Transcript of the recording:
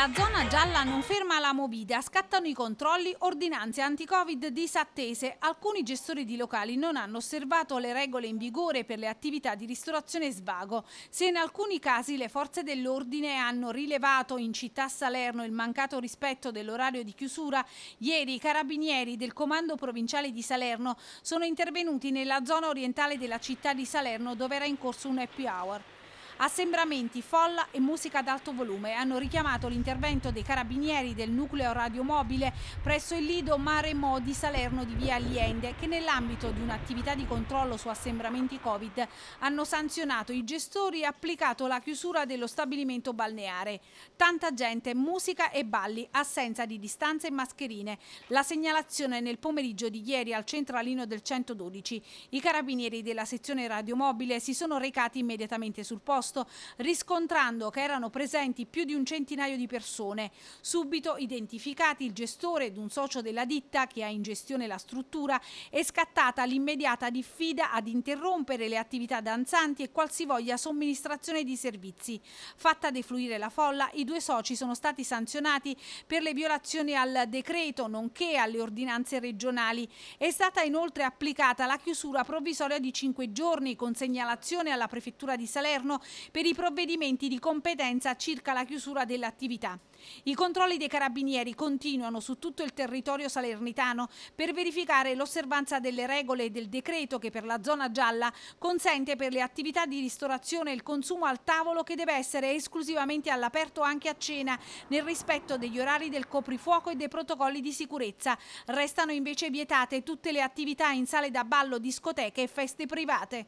La zona gialla non ferma la movida, scattano i controlli, ordinanze anti-covid disattese. Alcuni gestori di locali non hanno osservato le regole in vigore per le attività di ristorazione e svago. Se in alcuni casi le forze dell'ordine hanno rilevato in città Salerno il mancato rispetto dell'orario di chiusura, ieri i carabinieri del comando provinciale di Salerno sono intervenuti nella zona orientale della città di Salerno dove era in corso un happy hour. Assembramenti, folla e musica ad alto volume hanno richiamato l'intervento dei carabinieri del nucleo radiomobile presso il lido Mare Mo di Salerno di via Allende che nell'ambito di un'attività di controllo su assembramenti Covid hanno sanzionato i gestori e applicato la chiusura dello stabilimento balneare. Tanta gente, musica e balli, assenza di distanze e mascherine. La segnalazione nel pomeriggio di ieri al centralino del 112. I carabinieri della sezione radiomobile si sono recati immediatamente sul posto posto, riscontrando che erano presenti più di un centinaio di persone. Subito identificati il gestore ed un socio della ditta che ha in gestione la struttura, è scattata l'immediata diffida ad interrompere le attività danzanti e qualsivoglia somministrazione di servizi. Fatta defluire la folla, i due soci sono stati sanzionati per le violazioni al decreto, nonché alle ordinanze regionali. È stata inoltre applicata la chiusura provvisoria di cinque giorni con segnalazione alla Prefettura di Salerno per i provvedimenti di competenza circa la chiusura dell'attività. I controlli dei carabinieri continuano su tutto il territorio salernitano per verificare l'osservanza delle regole e del decreto che per la zona gialla consente per le attività di ristorazione il consumo al tavolo che deve essere esclusivamente all'aperto anche a cena nel rispetto degli orari del coprifuoco e dei protocolli di sicurezza. Restano invece vietate tutte le attività in sale da ballo, discoteche e feste private.